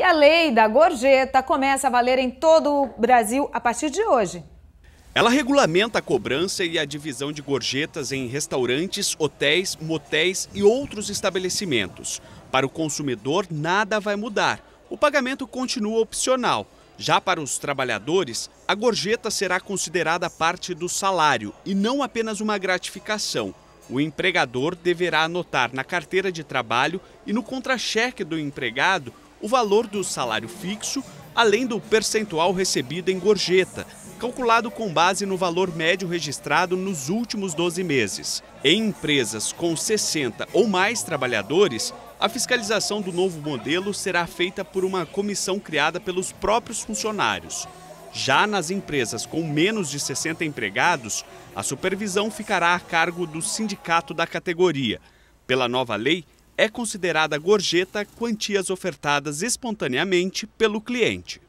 E a lei da gorjeta começa a valer em todo o Brasil a partir de hoje. Ela regulamenta a cobrança e a divisão de gorjetas em restaurantes, hotéis, motéis e outros estabelecimentos. Para o consumidor, nada vai mudar. O pagamento continua opcional. Já para os trabalhadores, a gorjeta será considerada parte do salário e não apenas uma gratificação. O empregador deverá anotar na carteira de trabalho e no contra-cheque do empregado o valor do salário fixo, além do percentual recebido em gorjeta, calculado com base no valor médio registrado nos últimos 12 meses. Em empresas com 60 ou mais trabalhadores, a fiscalização do novo modelo será feita por uma comissão criada pelos próprios funcionários. Já nas empresas com menos de 60 empregados, a supervisão ficará a cargo do sindicato da categoria. Pela nova lei, é considerada gorjeta quantias ofertadas espontaneamente pelo cliente.